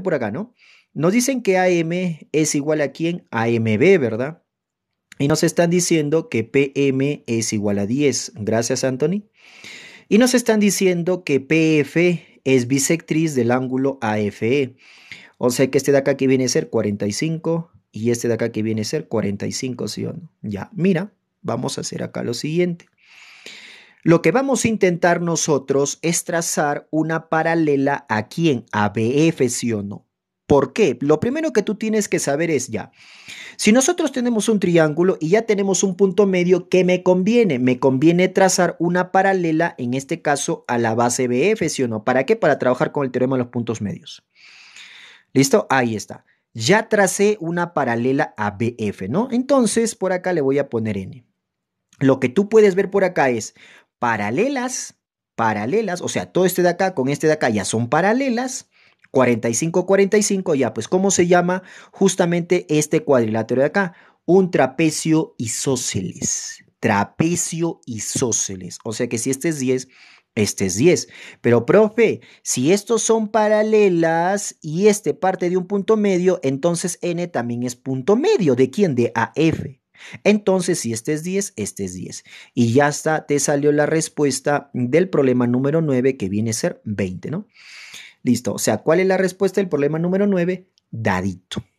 por acá, ¿no? Nos dicen que AM es igual a quién? AMB, ¿verdad? Y nos están diciendo que PM es igual a 10. Gracias, Anthony. Y nos están diciendo que PF es bisectriz del ángulo AFE. O sea que este de acá que viene a ser 45 y este de acá que viene a ser 45, ¿sí o no? Ya, mira, vamos a hacer acá lo siguiente. Lo que vamos a intentar nosotros es trazar una paralela a quién, a BF, sí o no. ¿Por qué? Lo primero que tú tienes que saber es ya, si nosotros tenemos un triángulo y ya tenemos un punto medio, ¿qué me conviene? Me conviene trazar una paralela, en este caso, a la base BF, sí o no. ¿Para qué? Para trabajar con el teorema de los puntos medios. ¿Listo? Ahí está. Ya tracé una paralela a BF, ¿no? Entonces, por acá le voy a poner N. Lo que tú puedes ver por acá es, paralelas, paralelas, o sea, todo este de acá con este de acá ya son paralelas. 45, 45, ya, pues, ¿cómo se llama justamente este cuadrilátero de acá? Un trapecio isósceles. Trapecio isósceles. O sea que si este es 10, este es 10. Pero, profe, si estos son paralelas y este parte de un punto medio, entonces n también es punto medio. ¿De quién? De AF. Entonces, si este es 10, este es 10. Y ya está, te salió la respuesta del problema número 9 que viene a ser 20, ¿no? Listo. O sea, ¿cuál es la respuesta del problema número 9? Dadito.